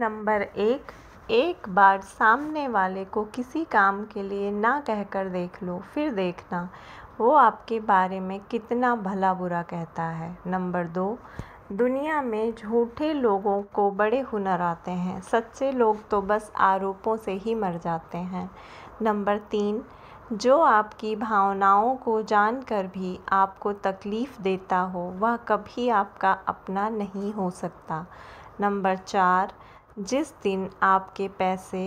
number एक एक बार सामने वाले को किसी काम के लिए ना कहकर देख लो फिर देखना वो आपके बारे में कितना भला बुरा कहता है नंबर दो दुनिया में झूठे लोगों को बड़े हुनर आते हैं सच्चे लोग तो बस आरोपों से ही मर जाते हैं नंबर तीन जो आपकी भावनाओं को जानकर भी आपको तकलीफ़ देता हो वह कभी आपका अपना नहीं हो सकता नंबर चार जिस दिन आपके पैसे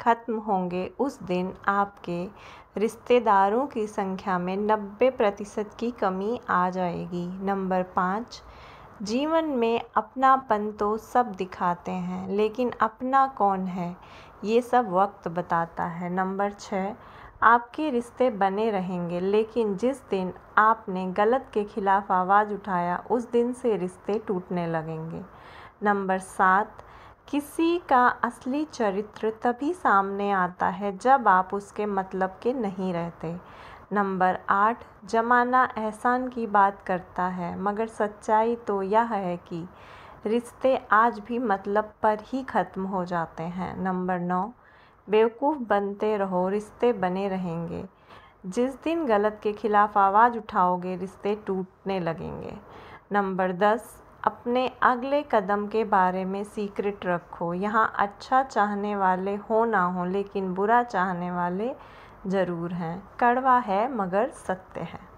ख़त्म होंगे उस दिन आपके रिश्तेदारों की संख्या में नब्बे प्रतिशत की कमी आ जाएगी नंबर पाँच जीवन में अपनापन तो सब दिखाते हैं लेकिन अपना कौन है ये सब वक्त बताता है नंबर छः आपके रिश्ते बने रहेंगे लेकिन जिस दिन आपने गलत के ख़िलाफ़ आवाज़ उठाया उस दिन से रिश्ते टूटने लगेंगे नंबर सात किसी का असली चरित्र तभी सामने आता है जब आप उसके मतलब के नहीं रहते नंबर आठ जमाना एहसान की बात करता है मगर सच्चाई तो यह है कि रिश्ते आज भी मतलब पर ही ख़त्म हो जाते हैं नंबर नौ बेवकूफ़ बनते रहो रिश्ते बने रहेंगे जिस दिन गलत के ख़िलाफ़ आवाज़ उठाओगे रिश्ते टूटने लगेंगे नंबर दस अपने अगले कदम के बारे में सीक्रेट रखो यहाँ अच्छा चाहने वाले हो ना हो लेकिन बुरा चाहने वाले ज़रूर हैं कड़वा है मगर सत्य है